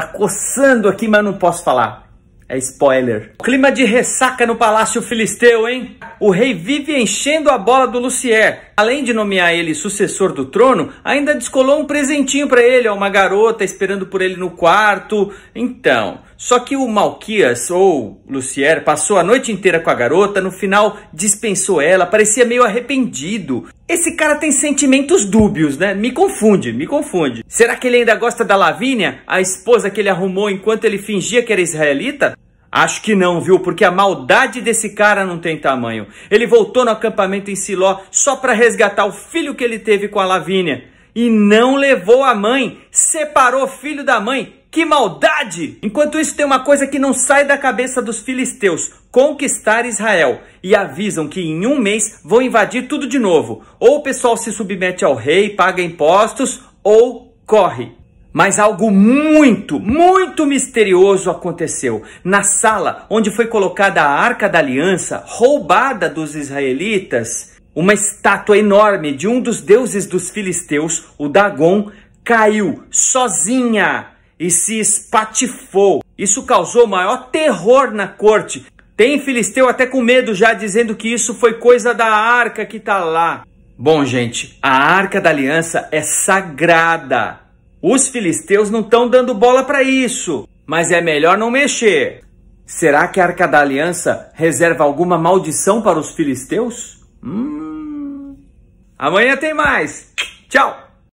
Tá coçando aqui, mas não posso falar. É spoiler. Clima de ressaca no Palácio Filisteu, hein? O rei vive enchendo a bola do Lucier. Além de nomear ele sucessor do trono, ainda descolou um presentinho para ele, ó, uma garota esperando por ele no quarto. Então, só que o Malquias, ou Lucier, passou a noite inteira com a garota, no final dispensou ela, parecia meio arrependido. Esse cara tem sentimentos dúbios, né? Me confunde, me confunde. Será que ele ainda gosta da Lavínia, a esposa que ele arrumou enquanto ele fingia que era israelita? Acho que não, viu? Porque a maldade desse cara não tem tamanho. Ele voltou no acampamento em Siló só para resgatar o filho que ele teve com a Lavínia. E não levou a mãe, separou o filho da mãe, que maldade! Enquanto isso, tem uma coisa que não sai da cabeça dos filisteus: conquistar Israel. E avisam que em um mês vão invadir tudo de novo. Ou o pessoal se submete ao rei, paga impostos, ou corre. Mas algo muito, muito misterioso aconteceu. Na sala onde foi colocada a arca da aliança, roubada dos israelitas, uma estátua enorme de um dos deuses dos filisteus, o Dagon, caiu sozinha e se espatifou. Isso causou maior terror na corte. Tem filisteu até com medo já dizendo que isso foi coisa da arca que tá lá. Bom, gente, a arca da aliança é sagrada. Os filisteus não estão dando bola para isso, mas é melhor não mexer. Será que a arca da aliança reserva alguma maldição para os filisteus? Hum. Amanhã tem mais. Tchau.